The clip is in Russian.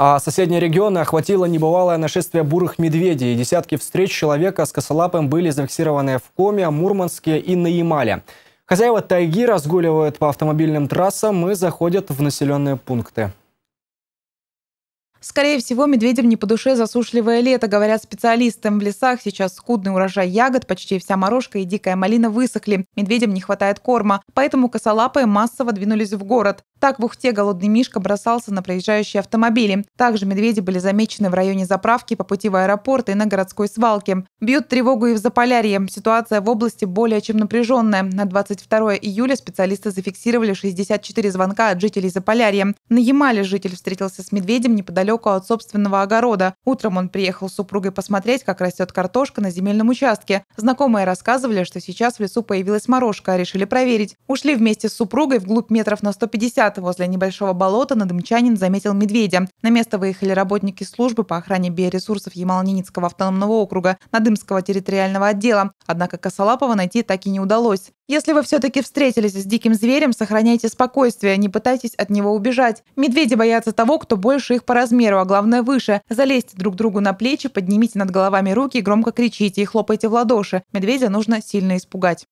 А соседние регионы охватило небывалое нашествие бурых медведей. Десятки встреч человека с косолапым были зафиксированы в Коме, Мурманске и на Ямале. Хозяева тайги разгуливают по автомобильным трассам и заходят в населенные пункты. Скорее всего, медведям не по душе засушливое лето, говорят специалисты. В лесах сейчас скудный урожай ягод, почти вся морожка и дикая малина высохли. Медведям не хватает корма, поэтому косолапые массово двинулись в город. Так в Ухте голодный мишка бросался на проезжающие автомобили. Также медведи были замечены в районе заправки по пути в аэропорт и на городской свалке. Бьют тревогу и в Заполярье. Ситуация в области более чем напряженная. На 22 июля специалисты зафиксировали 64 звонка от жителей Заполярья. На Ямале житель встретился с медведем неподалеку от собственного огорода. Утром он приехал с супругой посмотреть, как растет картошка на земельном участке. Знакомые рассказывали, что сейчас в лесу появилась морожка. Решили проверить. Ушли вместе с супругой вглубь метров на 150 Ленинград. Возле небольшого болота надымчанин заметил медведя. На место выехали работники службы по охране биоресурсов Ямало-Ненецкого автономного округа Надымского территориального отдела. Однако Косолапова найти так и не удалось. Если вы все-таки встретились с диким зверем, сохраняйте спокойствие, не пытайтесь от него убежать. Медведи боятся того, кто больше их по размеру, а главное выше. Залезьте друг другу на плечи, поднимите над головами руки, громко кричите и хлопайте в ладоши. Медведя нужно сильно испугать.